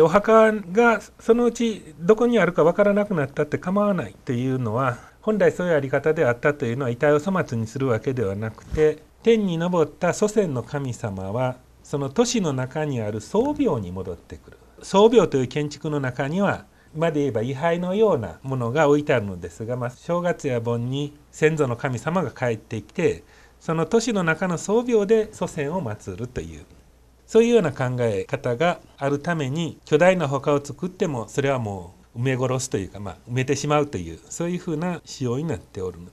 お墓がそのうちどこにあるかわからなくなったって構わないというのは本来そういうあり方であったというのは遺体を粗末にするわけではなくて天に昇った祖先の神様はその都市の中にある宗廟に戻ってくる宗廟という建築の中にはまで言えば位牌のようなものが置いてあるのですが、まあ、正月や盆に先祖の神様が帰ってきてその都市の中の宗廟で祖先を祀るというそういうような考え方があるために巨大な墓を作ってもそれはもう埋め殺すというか、まあ、埋めてしまうというそういうふうな仕様になっておるので